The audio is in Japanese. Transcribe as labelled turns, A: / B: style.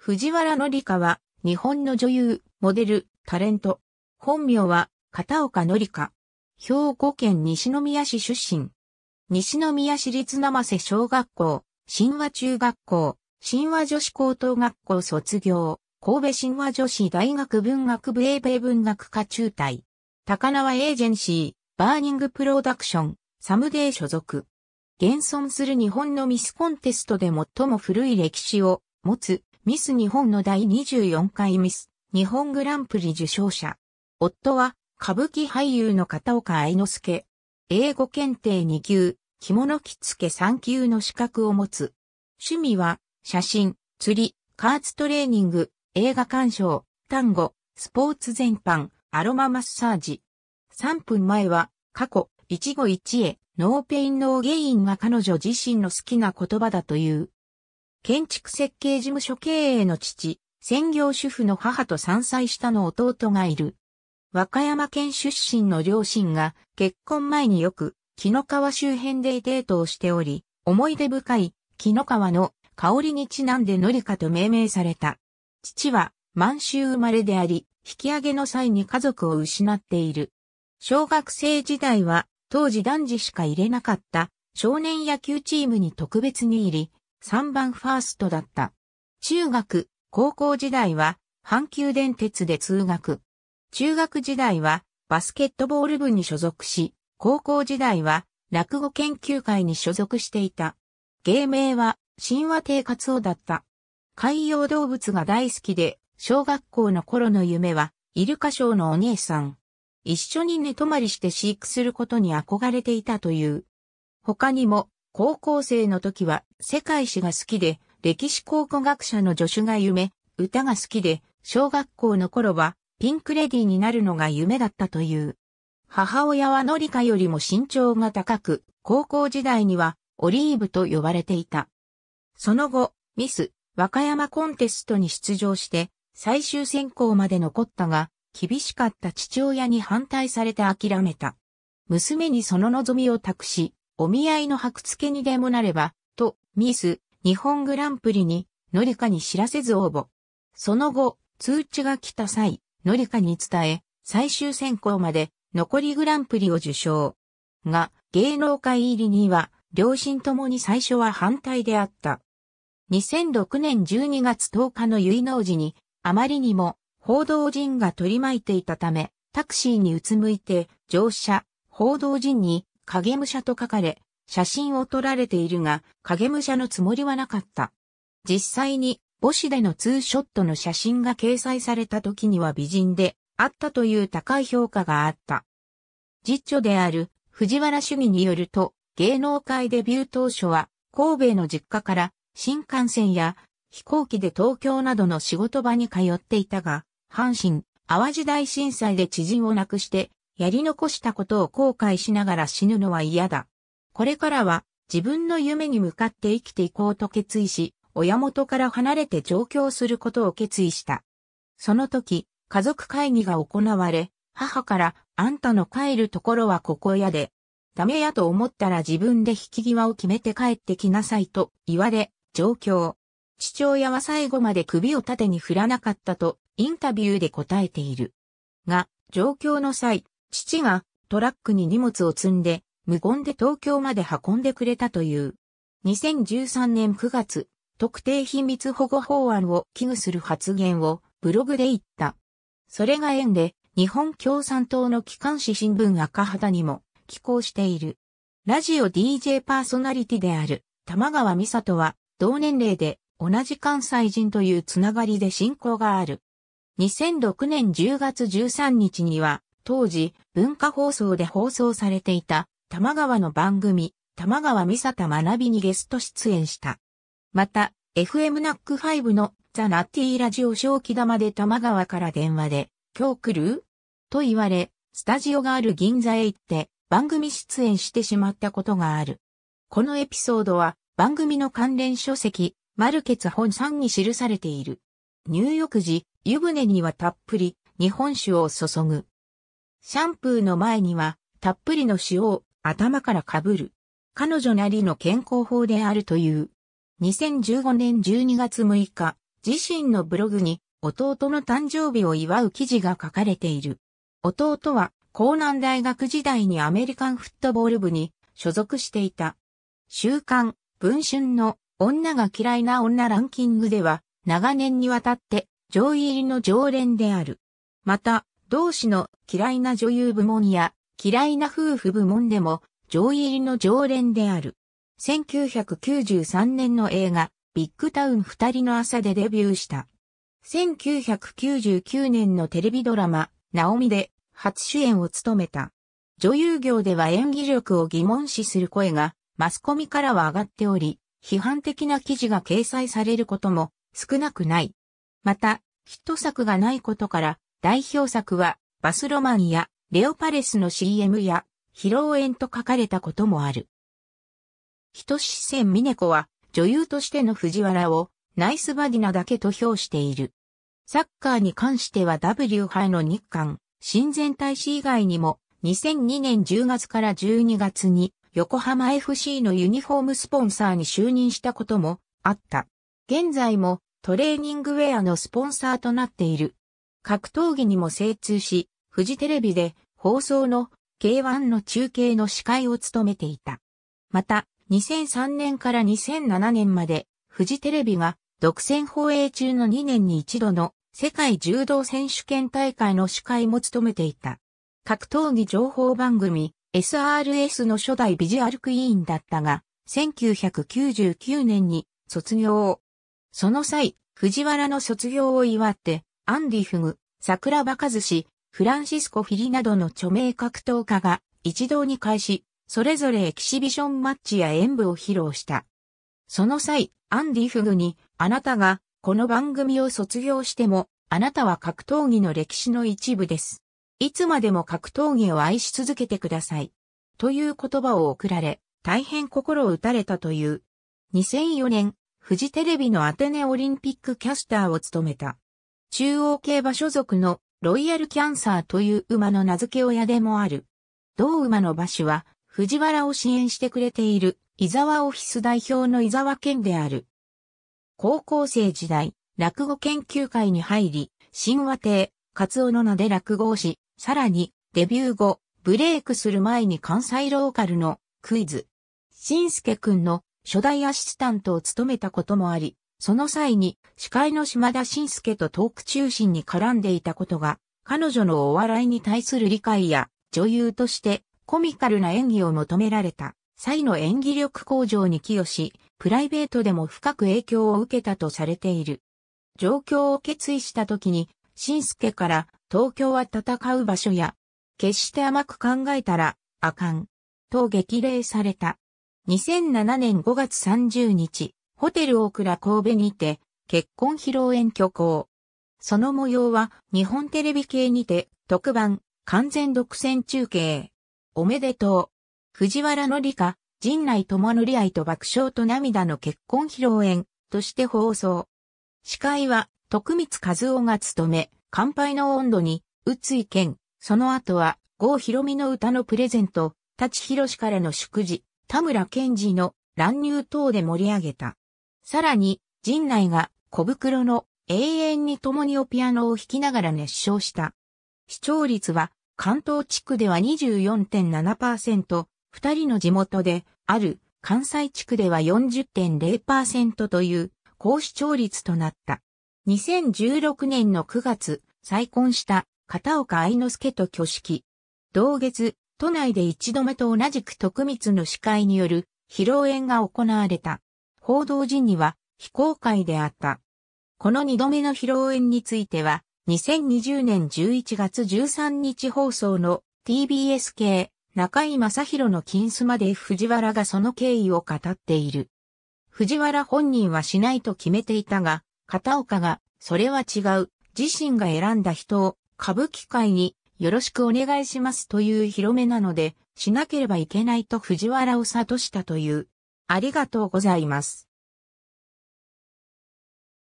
A: 藤原紀香は、日本の女優、モデル、タレント。本名は、片岡紀香。兵庫県西宮市出身。西宮市立生瀬小学校、神話中学校、神話女子高等学校卒業。神戸神話女子大学文学部英米文学科中退。高輪エージェンシー、バーニングプロダクション、サムデー所属。現存する日本のミスコンテストで最も古い歴史を持つミス日本の第24回ミス、日本グランプリ受賞者。夫は、歌舞伎俳優の片岡愛之助。英語検定2級、着物着付け3級の資格を持つ。趣味は、写真、釣り、加圧トレーニング、映画鑑賞、単語、スポーツ全般、アロママッサージ。3分前は、過去、一期一会、ノーペインノーゲインは彼女自身の好きな言葉だという。建築設計事務所経営の父、専業主婦の母と3歳下の弟がいる。和歌山県出身の両親が結婚前によく木の川周辺でデートをしており、思い出深い木の川の香りにちなんでノリカと命名された。父は満州生まれであり、引き上げの際に家族を失っている。小学生時代は当時男児しか入れなかった少年野球チームに特別に入り、3番ファーストだった。中学、高校時代は、阪急電鉄で通学。中学時代は、バスケットボール部に所属し、高校時代は、落語研究会に所属していた。芸名は、神話亭活夫だった。海洋動物が大好きで、小学校の頃の夢は、イルカショーのお姉さん。一緒に寝泊まりして飼育することに憧れていたという。他にも、高校生の時は世界史が好きで、歴史考古学者の助手が夢、歌が好きで、小学校の頃はピンクレディになるのが夢だったという。母親はノリカよりも身長が高く、高校時代にはオリーブと呼ばれていた。その後、ミス、和歌山コンテストに出場して、最終選考まで残ったが、厳しかった父親に反対されて諦めた。娘にその望みを託し、お見合いの白付けにでもなれば、と、ミス、日本グランプリに、のりかに知らせず応募。その後、通知が来た際、のりかに伝え、最終選考まで残りグランプリを受賞。が、芸能界入りには、両親ともに最初は反対であった。2006年12月10日の結納時に、あまりにも報道陣が取り巻いていたため、タクシーにうつむいて乗車、報道陣に影武者と書かれ、写真を撮られているが、影武者のつもりはなかった。実際に、母子でのツーショットの写真が掲載された時には美人であったという高い評価があった。実著である藤原主義によると、芸能界デビュー当初は、神戸の実家から新幹線や飛行機で東京などの仕事場に通っていたが、阪神、淡路大震災で知人を亡くして、やり残したことを後悔しながら死ぬのは嫌だ。これからは自分の夢に向かって生きていこうと決意し、親元から離れて上京することを決意した。その時、家族会議が行われ、母からあんたの帰るところはここやで。ダメやと思ったら自分で引き際を決めて帰ってきなさいと言われ、上京。父親は最後まで首を縦に振らなかったとインタビューで答えている。が、上京の際、父がトラックに荷物を積んで、無言で東京まで運んでくれたという。2013年9月、特定秘密保護法案を危惧する発言をブログで言った。それが縁で、日本共産党の機関紙新聞赤旗にも寄稿している。ラジオ DJ パーソナリティである玉川美里は同年齢で同じ関西人というつながりで親交がある。2006年10月13日には当時、文化放送で放送されていた、玉川の番組、玉川美里学びにゲスト出演した。また、FM ナック5のザ・ナッティーラジオ小気玉で玉川から電話で、今日来ると言われ、スタジオがある銀座へ行って番組出演してしまったことがある。このエピソードは番組の関連書籍、マルケツ本3に記されている。入浴時、湯船にはたっぷり日本酒を注ぐ。シャンプーの前には、たっぷりの塩を頭からかぶる。彼女なりの健康法であるという。2015年12月6日、自身のブログに弟の誕生日を祝う記事が書かれている。弟は、江南大学時代にアメリカンフットボール部に所属していた。週刊、文春の女が嫌いな女ランキングでは、長年にわたって上位入りの常連である。また、同志の嫌いな女優部門や嫌いな夫婦部門でも上位入りの常連である。1993年の映画ビッグタウン二人の朝でデビューした。1999年のテレビドラマナオミで初主演を務めた。女優業では演技力を疑問視する声がマスコミからは上がっており、批判的な記事が掲載されることも少なくない。また、ヒット作がないことから代表作は、バスロマンや、レオパレスの CM や、披露宴と書かれたこともある。人んみね子は、女優としての藤原を、ナイスバディナだけと評している。サッカーに関しては W 杯の日韓、親善大使以外にも、2002年10月から12月に、横浜 FC のユニフォームスポンサーに就任したこともあった。現在もトレーニングウェアのスポンサーとなっている格闘技にも精通し、フジテレビで放送の K1 の中継の司会を務めていた。また、2003年から2007年まで、フジテレビが独占放映中の2年に一度の世界柔道選手権大会の司会も務めていた。格闘技情報番組 SRS の初代ビジュアルクイーンだったが、1999年に卒業を。その際、藤原の卒業を祝って、アンディ・フグ、桜庭和志、フランシスコ・フィリなどの著名格闘家が一堂に会し、それぞれエキシビションマッチや演舞を披露した。その際、アンディ・フグに、あなたがこの番組を卒業しても、あなたは格闘技の歴史の一部です。いつまでも格闘技を愛し続けてください。という言葉を送られ、大変心を打たれたという。2004年、フジテレビのアテネオリンピックキャスターを務めた。中央競馬所属のロイヤルキャンサーという馬の名付け親でもある。同馬の馬主は藤原を支援してくれている伊沢オフィス代表の伊沢健である。高校生時代、落語研究会に入り、神話亭、カツオの名で落語をし、さらにデビュー後、ブレイクする前に関西ローカルのクイズ、新助くんの初代アシスタントを務めたこともあり、その際に司会の島田紳介とトーク中心に絡んでいたことが、彼女のお笑いに対する理解や女優としてコミカルな演技を求められた際の演技力向上に寄与し、プライベートでも深く影響を受けたとされている。状況を決意した時に、紳介から東京は戦う場所や、決して甘く考えたら、あかん、と激励された。2007年5月30日、ホテル大倉神戸にて、結婚披露宴挙行。その模様は、日本テレビ系にて、特番、完全独占中継。おめでとう。藤原紀香、陣内智則愛と爆笑と涙の結婚披露宴として放送。司会は、徳光和夫が務め、乾杯の温度に、宇津井健、その後は、郷ひろみの歌のプレゼント、立ち広しからの祝辞、田村健二の乱入等で盛り上げた。さらに、陣内が小袋の永遠に共におピアノを弾きながら熱唱した。視聴率は関東地区では24.7%、二人の地元である関西地区では40.0%という高視聴率となった。2016年の9月、再婚した片岡愛之助と挙式。同月、都内で一度目と同じく徳光の司会による披露宴が行われた。報道時には非公開であった。この二度目の披露宴については、2020年11月13日放送の TBS 系中井正宏の金スまで藤原がその経緯を語っている。藤原本人はしないと決めていたが、片岡が、それは違う、自身が選んだ人を歌舞伎界によろしくお願いしますという広めなので、しなければいけないと藤原を諭したというありがとうございます。